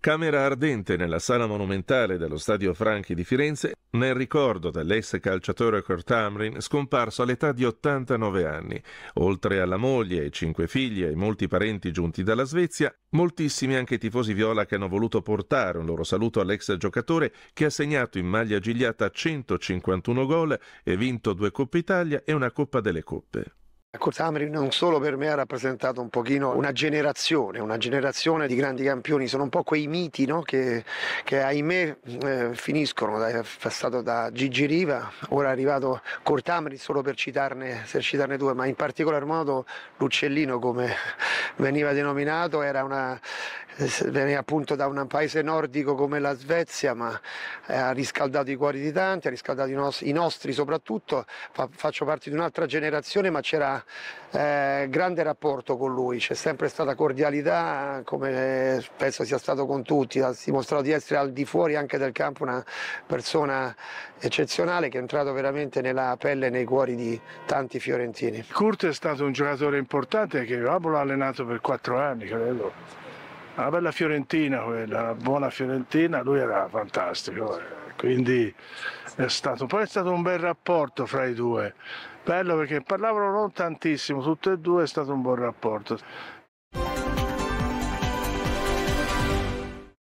Camera ardente nella sala monumentale dello Stadio Franchi di Firenze, nel ricordo dell'ex calciatore Kurt Amrin, scomparso all'età di 89 anni. Oltre alla moglie, ai cinque figli e ai molti parenti giunti dalla Svezia, moltissimi anche tifosi viola che hanno voluto portare un loro saluto all'ex giocatore che ha segnato in maglia gigliata 151 gol e vinto due Coppe Italia e una Coppa delle Coppe. Corsa ecco, Amri non solo per me ha rappresentato un pochino una generazione, una generazione di grandi campioni, sono un po' quei miti no? che, che, ahimè eh, finiscono, è passato da Gigi Riva, ora è arrivato Cortamri solo per citarne, per citarne, due, ma in particolar modo l'uccellino come veniva denominato era una, veniva appunto da un paese nordico come la Svezia, ma eh, ha riscaldato i cuori di tanti, ha riscaldato i, nostri soprattutto, faccio parte di un'altra generazione, ma c'era eh, grande rapporto con lui, c'è sempre stata cordialità, come eh, penso sia stato con tutti, ha dimostrato di essere al di fuori anche del campo una persona eccezionale che è entrato veramente nella pelle e nei cuori di tanti fiorentini. Curto è stato un giocatore importante che Abolo ha allenato per quattro anni, credo una ah, bella Fiorentina quella, una buona Fiorentina, lui era fantastico, eh, quindi è stato, poi è stato un bel rapporto fra i due, bello perché parlavano non tantissimo, tutti e due è stato un buon rapporto.